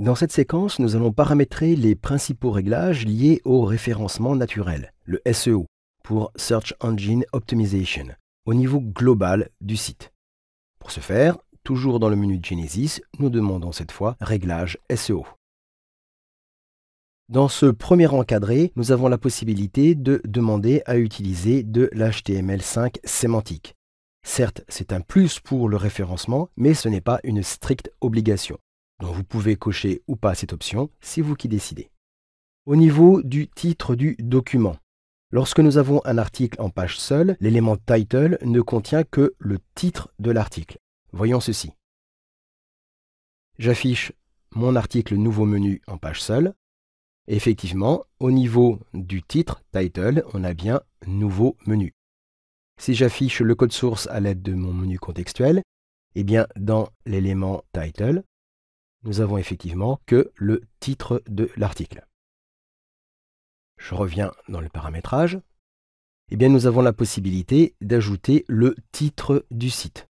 Dans cette séquence, nous allons paramétrer les principaux réglages liés au référencement naturel, le SEO, pour Search Engine Optimization, au niveau global du site. Pour ce faire, toujours dans le menu Genesis, nous demandons cette fois Réglages SEO. Dans ce premier encadré, nous avons la possibilité de demander à utiliser de l'HTML5 sémantique. Certes, c'est un plus pour le référencement, mais ce n'est pas une stricte obligation. Donc vous pouvez cocher ou pas cette option, c'est vous qui décidez. Au niveau du titre du document, lorsque nous avons un article en page seule, l'élément title ne contient que le titre de l'article. Voyons ceci. J'affiche mon article nouveau menu en page seule. Effectivement, au niveau du titre title, on a bien nouveau menu. Si j'affiche le code source à l'aide de mon menu contextuel, eh bien dans l'élément title, nous avons effectivement que le titre de l'article. Je reviens dans le paramétrage. Eh bien, nous avons la possibilité d'ajouter le titre du site.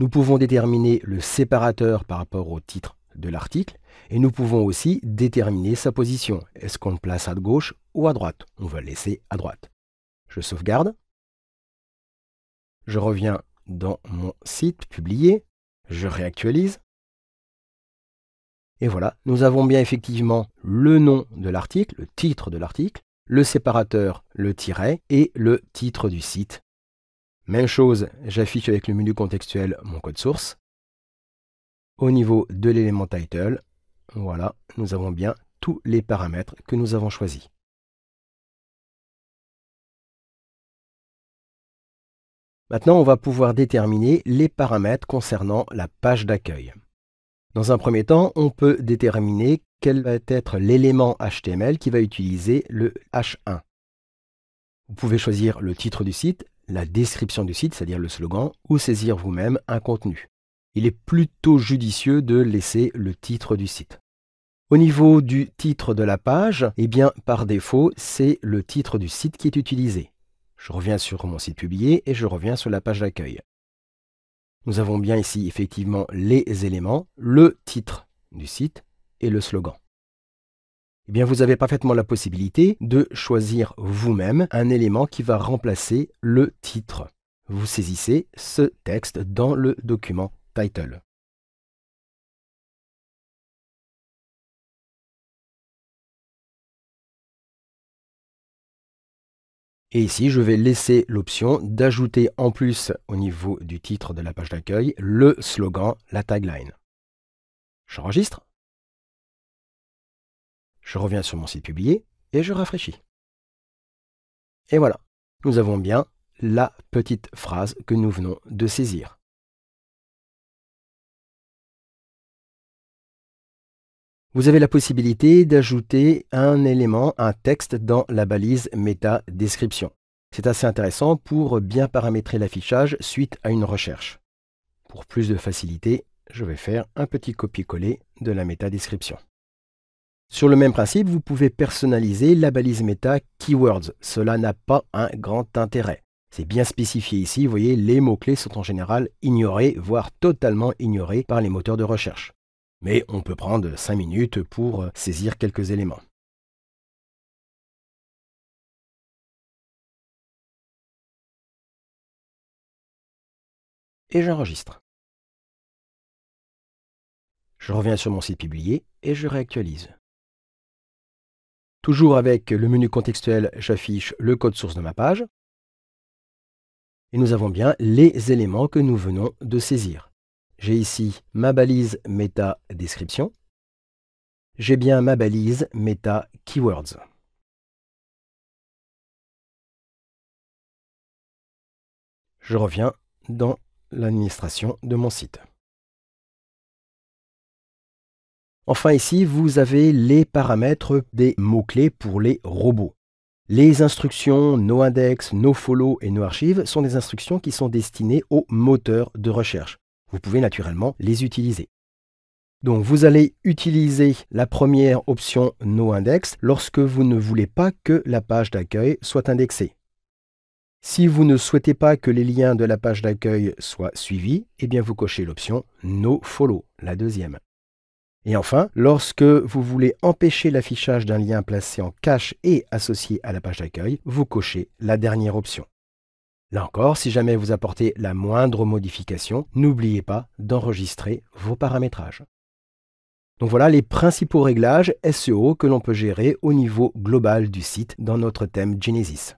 Nous pouvons déterminer le séparateur par rapport au titre de l'article et nous pouvons aussi déterminer sa position. Est-ce qu'on le place à gauche ou à droite On va le laisser à droite. Je sauvegarde. Je reviens dans mon site publié. Je réactualise. Et voilà, nous avons bien effectivement le nom de l'article, le titre de l'article, le séparateur, le tiret et le titre du site. Même chose, j'affiche avec le menu contextuel mon code source. Au niveau de l'élément title, voilà, nous avons bien tous les paramètres que nous avons choisis. Maintenant, on va pouvoir déterminer les paramètres concernant la page d'accueil. Dans un premier temps, on peut déterminer quel va être l'élément HTML qui va utiliser le H1. Vous pouvez choisir le titre du site, la description du site, c'est-à-dire le slogan, ou saisir vous-même un contenu. Il est plutôt judicieux de laisser le titre du site. Au niveau du titre de la page, eh bien, par défaut, c'est le titre du site qui est utilisé. Je reviens sur mon site publié et je reviens sur la page d'accueil. Nous avons bien ici effectivement les éléments, le titre du site et le slogan. Eh bien, vous avez parfaitement la possibilité de choisir vous-même un élément qui va remplacer le titre. Vous saisissez ce texte dans le document title. Et ici, je vais laisser l'option d'ajouter en plus au niveau du titre de la page d'accueil le slogan, la tagline. J'enregistre. Je reviens sur mon site publié et je rafraîchis. Et voilà, nous avons bien la petite phrase que nous venons de saisir. Vous avez la possibilité d'ajouter un élément, un texte dans la balise Meta Description. C'est assez intéressant pour bien paramétrer l'affichage suite à une recherche. Pour plus de facilité, je vais faire un petit copier-coller de la méta description. Sur le même principe, vous pouvez personnaliser la balise méta keywords. Cela n'a pas un grand intérêt. C'est bien spécifié ici, vous voyez, les mots-clés sont en général ignorés, voire totalement ignorés par les moteurs de recherche mais on peut prendre 5 minutes pour euh, saisir quelques éléments. Et j'enregistre. Je reviens sur mon site publié et je réactualise. Toujours avec le menu contextuel, j'affiche le code source de ma page. Et nous avons bien les éléments que nous venons de saisir. J'ai ici ma balise méta description. J'ai bien ma balise méta keywords. Je reviens dans l'administration de mon site. Enfin ici, vous avez les paramètres des mots-clés pour les robots. Les instructions noindex, nofollow et noarchive sont des instructions qui sont destinées aux moteurs de recherche vous pouvez naturellement les utiliser. Donc vous allez utiliser la première option No Index lorsque vous ne voulez pas que la page d'accueil soit indexée. Si vous ne souhaitez pas que les liens de la page d'accueil soient suivis, eh bien vous cochez l'option No Follow, la deuxième. Et enfin, lorsque vous voulez empêcher l'affichage d'un lien placé en cache et associé à la page d'accueil, vous cochez la dernière option. Là encore, si jamais vous apportez la moindre modification, n'oubliez pas d'enregistrer vos paramétrages. Donc voilà les principaux réglages SEO que l'on peut gérer au niveau global du site dans notre thème Genesis.